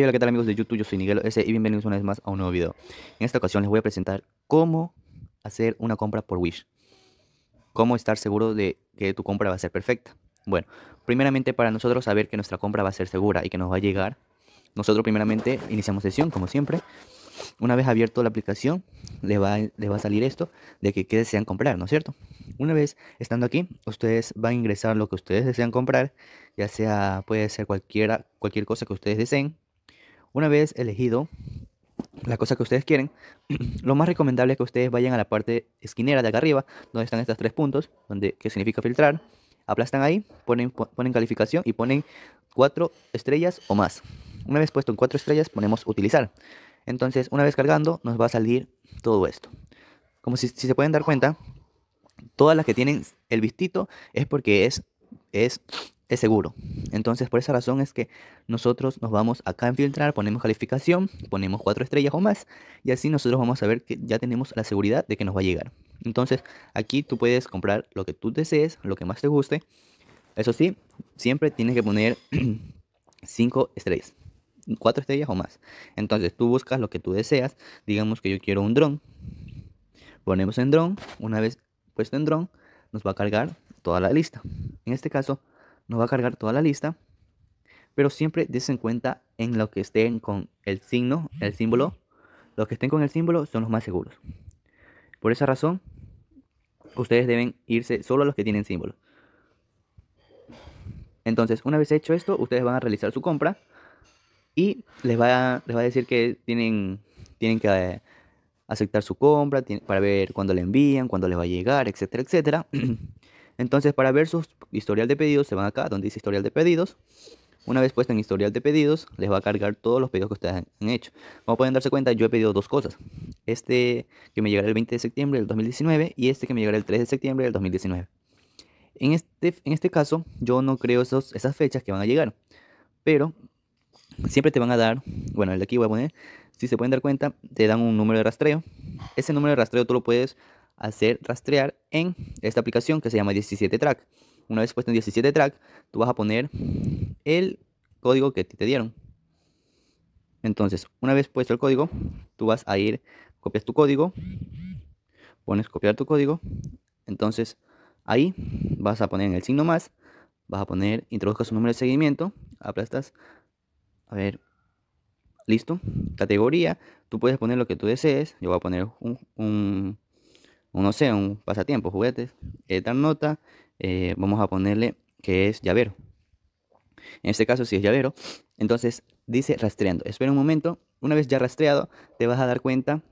hola, ¿qué tal amigos de YouTube? Yo soy Miguel S. y bienvenidos una vez más a un nuevo video. En esta ocasión les voy a presentar cómo hacer una compra por Wish. Cómo estar seguro de que tu compra va a ser perfecta. Bueno, primeramente para nosotros saber que nuestra compra va a ser segura y que nos va a llegar, nosotros primeramente iniciamos sesión, como siempre. Una vez abierto la aplicación, le va, va a salir esto de que qué desean comprar, ¿no es cierto? Una vez estando aquí, ustedes van a ingresar lo que ustedes desean comprar, ya sea, puede ser cualquiera, cualquier cosa que ustedes deseen, una vez elegido la cosa que ustedes quieren, lo más recomendable es que ustedes vayan a la parte esquinera de acá arriba, donde están estos tres puntos, donde, que significa filtrar, aplastan ahí, ponen, ponen calificación y ponen cuatro estrellas o más. Una vez puesto en cuatro estrellas, ponemos utilizar. Entonces, una vez cargando, nos va a salir todo esto. Como si, se pueden dar cuenta, todas las que tienen el vistito es porque es, es, es seguro. Entonces, por esa razón es que nosotros nos vamos acá a filtrar, ponemos calificación, ponemos cuatro estrellas o más, y así nosotros vamos a ver que ya tenemos la seguridad de que nos va a llegar. Entonces, aquí tú puedes comprar lo que tú desees, lo que más te guste. Eso sí, siempre tienes que poner cinco estrellas, cuatro estrellas o más. Entonces, tú buscas lo que tú deseas. Digamos que yo quiero un dron. Ponemos en dron. Una vez puesto en dron, nos va a cargar toda la lista. En este caso, nos va a cargar toda la lista, pero siempre en cuenta en lo que estén con el signo, el símbolo. Los que estén con el símbolo son los más seguros. Por esa razón, ustedes deben irse solo a los que tienen símbolo. Entonces, una vez hecho esto, ustedes van a realizar su compra y les va a, va a decir que tienen, tienen que eh, aceptar su compra para ver cuándo le envían, cuándo les va a llegar, etcétera, etcétera. Entonces, para ver su historial de pedidos, se van acá donde dice historial de pedidos. Una vez puesto en historial de pedidos, les va a cargar todos los pedidos que ustedes han hecho. Como pueden darse cuenta, yo he pedido dos cosas. Este que me llegará el 20 de septiembre del 2019 y este que me llegará el 3 de septiembre del 2019. En este, en este caso, yo no creo esos, esas fechas que van a llegar. Pero siempre te van a dar, bueno, el de aquí voy a poner, si se pueden dar cuenta, te dan un número de rastreo. Ese número de rastreo tú lo puedes hacer rastrear en esta aplicación que se llama 17 track. Una vez puesto en 17 track, tú vas a poner el código que te dieron. Entonces, una vez puesto el código, tú vas a ir, copias tu código, pones copiar tu código. Entonces, ahí vas a poner en el signo más, vas a poner, introduzcas su número de seguimiento, aplastas, a ver, listo, categoría, tú puedes poner lo que tú desees, yo voy a poner un, un un no sé, un pasatiempo, juguetes, esta nota, eh, vamos a ponerle que es llavero. En este caso, si es llavero, entonces dice rastreando. Espera un momento, una vez ya rastreado, te vas a dar cuenta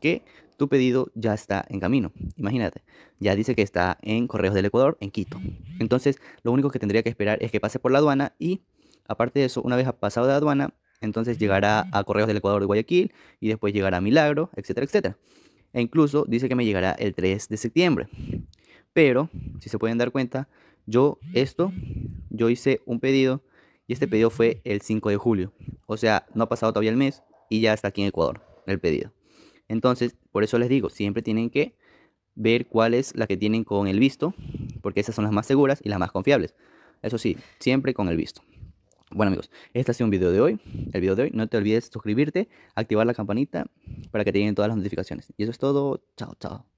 que tu pedido ya está en camino. Imagínate, ya dice que está en Correos del Ecuador, en Quito. Entonces, lo único que tendría que esperar es que pase por la aduana y, aparte de eso, una vez ha pasado de la aduana, entonces llegará a Correos del Ecuador de Guayaquil y después llegará a Milagro, etcétera, etcétera. E incluso dice que me llegará el 3 de septiembre. Pero, si se pueden dar cuenta, yo esto, yo hice un pedido y este pedido fue el 5 de julio. O sea, no ha pasado todavía el mes y ya está aquí en Ecuador el pedido. Entonces, por eso les digo, siempre tienen que ver cuál es la que tienen con el visto, porque esas son las más seguras y las más confiables. Eso sí, siempre con el visto. Bueno amigos, este ha sido un video de hoy. El video de hoy, no te olvides suscribirte, activar la campanita para que te lleguen todas las notificaciones. Y eso es todo. Chao, chao.